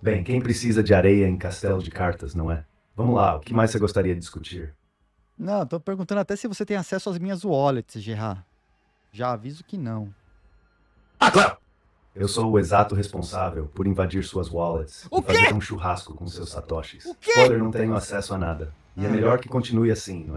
Bem, quem precisa de areia em castelo de cartas, não é? Vamos lá, o que mais você gostaria de discutir? Não, tô perguntando até se você tem acesso às minhas wallets, Gerard. Já aviso que não. Ah, claro! Eu sou o exato responsável por invadir suas wallets o e quê? fazer um churrasco com seus satoshis. O quê? Spoiler, não tenho acesso a nada. E é ah. melhor que continue assim, não é?